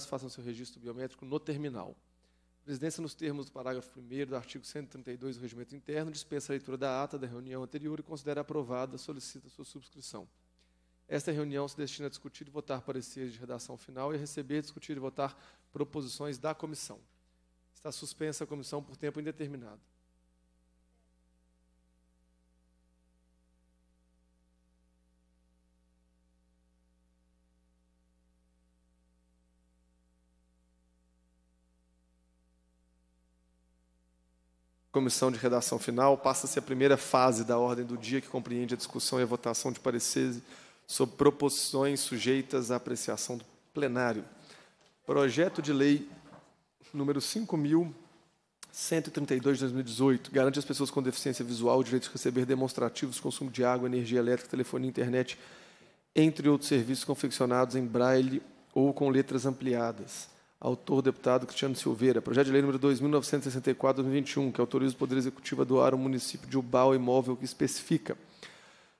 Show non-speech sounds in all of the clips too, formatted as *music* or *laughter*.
façam seu registro biométrico no terminal. A presidência, nos termos do parágrafo 1 do artigo 132 do Regimento Interno, dispensa a leitura da ata da reunião anterior e considera aprovada, solicita sua subscrição. Esta reunião se destina a discutir e votar pareceres de redação final e a receber, discutir e votar proposições da comissão. Está suspensa a comissão por tempo indeterminado. comissão de redação final, passa-se a primeira fase da ordem do dia, que compreende a discussão e a votação de pareceres sobre proposições sujeitas à apreciação do plenário. Projeto de lei número 5.132 de 2018 garante às pessoas com deficiência visual o direito de receber demonstrativos, consumo de água, energia elétrica, telefonia, internet, entre outros serviços confeccionados em braille ou com letras ampliadas autor deputado Cristiano Silveira. Projeto de lei número 2964/2021, que autoriza o Poder Executivo a doar o município de Ubal o imóvel que especifica.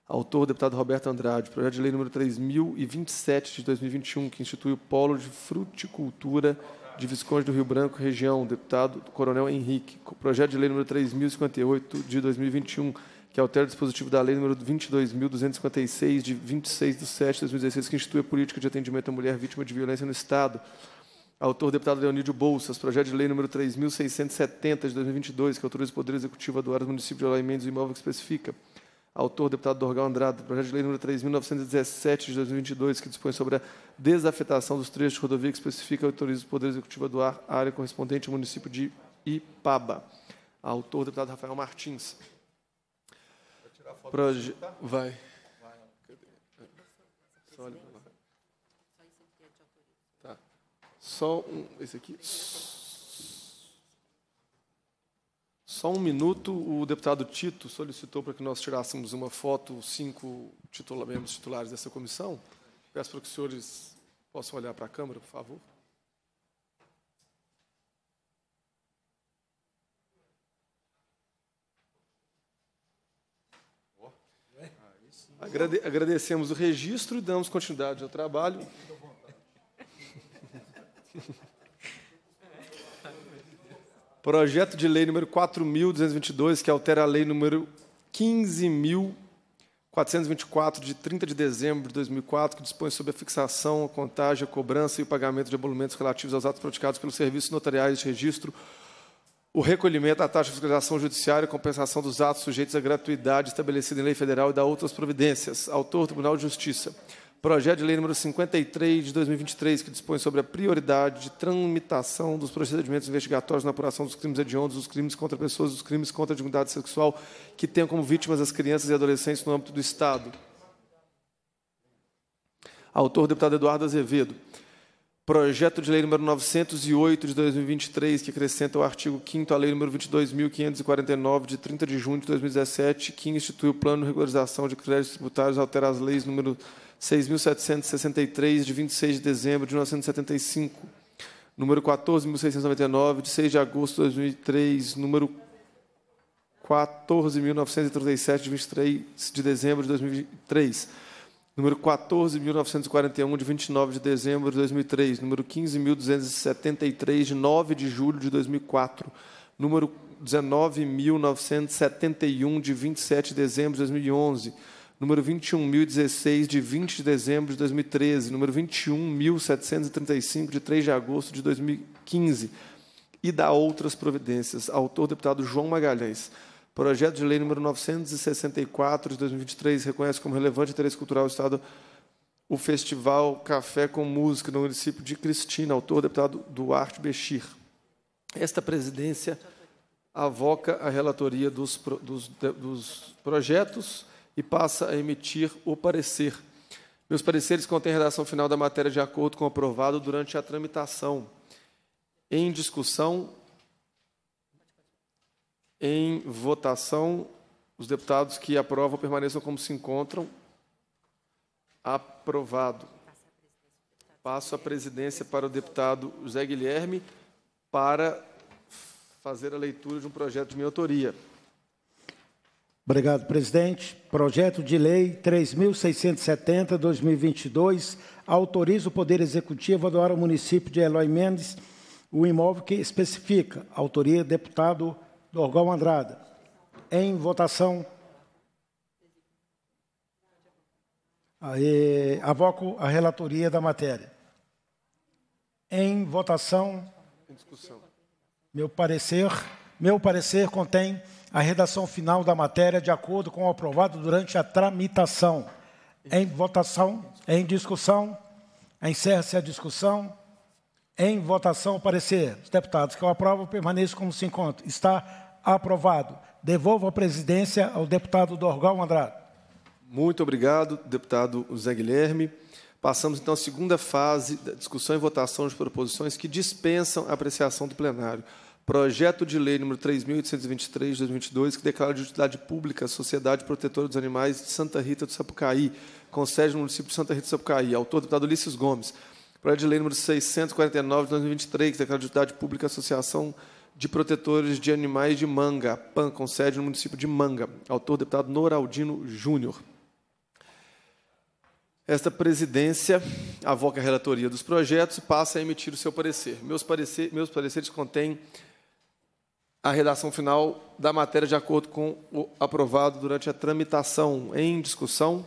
Autor deputado Roberto Andrade. Projeto de lei número 3027 de 2021, que institui o Polo de Fruticultura de Visconde do Rio Branco, região, deputado Coronel Henrique. Projeto de lei número 3058 de 2021, que altera o dispositivo da lei número 22.256 de 26 de 7 de 2016, que institui a política de atendimento à mulher vítima de violência no Estado. Autor, deputado Leonídio Bolsas, projeto de lei número 3.670, de 2022, que autoriza o Poder Executivo a doar os município de Mendes e imóvel que especifica. Autor, deputado Dorgal Andrade, projeto de lei número 3.917, de 2022, que dispõe sobre a desafetação dos trechos de rodovia que especifica e autoriza o Poder Executivo a doar a área correspondente ao município de Ipaba. Autor, deputado Rafael Martins. Vai. Tirar a foto Proje... Vai. Vai. Cadê? Só olha. Só um, esse aqui. Só um minuto, o deputado Tito solicitou para que nós tirássemos uma foto, cinco titula, membros titulares dessa comissão. Peço para que os senhores possam olhar para a Câmara, por favor. Agradecemos o registro e damos continuidade ao trabalho. *laughs* Projeto de lei número 4.222, que altera a lei número 15.424, de 30 de dezembro de 2004, que dispõe sobre a fixação, a contagem, a cobrança e o pagamento de abolimentos relativos aos atos praticados pelos serviços notariais de registro, o recolhimento da taxa de fiscalização judiciária e compensação dos atos sujeitos à gratuidade estabelecida em lei federal e da outras providências. Autor, Tribunal de Justiça. Projeto de Lei nº 53 de 2023, que dispõe sobre a prioridade de tramitação dos procedimentos investigatórios na apuração dos crimes hediondos, dos crimes contra pessoas, dos crimes contra a dignidade sexual, que tenham como vítimas as crianças e adolescentes no âmbito do Estado. Autor, deputado Eduardo Azevedo. Projeto de Lei número 908 de 2023, que acrescenta o artigo 5 à Lei número 22.549 de 30 de junho de 2017, que institui o Plano de Regularização de Créditos Tributários, altera as leis número 6.763 de 26 de dezembro de 1975, número 14.699 de 6 de agosto de 2003, número 14.937 de 23 de dezembro de 2003 número 14.941, de 29 de dezembro de 2003, número 15.273, de 9 de julho de 2004, número 19.971, de 27 de dezembro de 2011, número 21.016, de 20 de dezembro de 2013, número 21.735, de 3 de agosto de 2015, e da outras providências. Autor, deputado João Magalhães. Projeto de Lei número 964 de 2023 reconhece como relevante interesse cultural do Estado o Festival Café com Música no município de Cristina, autor deputado Duarte Bechir. Esta presidência avoca a relatoria dos, dos, dos projetos e passa a emitir o parecer. Meus pareceres contêm a redação final da matéria de acordo com o aprovado durante a tramitação. Em discussão, em votação, os deputados que aprovam permaneçam como se encontram. Aprovado. Passo a presidência para o deputado José Guilherme para fazer a leitura de um projeto de minha autoria. Obrigado, presidente. Projeto de Lei 3.670-2022 autoriza o Poder Executivo a doar ao município de Eloy Mendes o imóvel que especifica. Autoria, deputado Dorgal Andrada. Em votação. Aí, avoco a relatoria da matéria. Em votação. Em discussão. Meu parecer, meu parecer contém a redação final da matéria de acordo com o aprovado durante a tramitação. Em votação, em discussão, encerra-se a discussão. Em votação, o parecer. Os deputados que eu aprovo permaneçam como se encontra. Está Aprovado. Devolvo a presidência ao deputado Dorgal Andrade. Muito obrigado, deputado Zé Guilherme. Passamos então à segunda fase da discussão e votação de proposições que dispensam a apreciação do plenário. Projeto de lei número 3823 de 2022, que declara de utilidade pública a Sociedade Protetora dos Animais de Santa Rita do Sapucaí, com sede no município de Santa Rita do Sapucaí. Autor, deputado Ulisses Gomes. Projeto de lei número 649 de 2023, que declara de utilidade pública a Associação de protetores de animais de Manga, PAN, com sede no município de Manga. Autor, deputado Noraldino Júnior. Esta presidência avoca a relatoria dos projetos e passa a emitir o seu parecer. Meus, parecer, meus pareceres contêm a redação final da matéria de acordo com o aprovado durante a tramitação em discussão.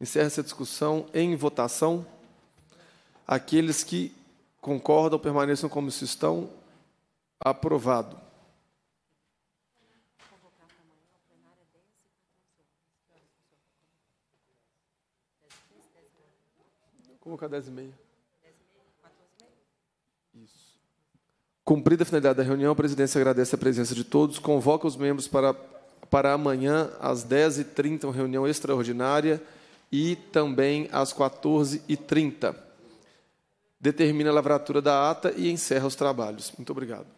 Encerra-se discussão em votação. Aqueles que concordam permaneçam como se estão Aprovado. Convocar 10 e meia. Isso. Cumprida a finalidade da reunião, a presidência agradece a presença de todos, convoca os membros para, para amanhã, às 10h30, uma reunião extraordinária, e também às 14h30. Determina a lavratura da ata e encerra os trabalhos. Muito obrigado.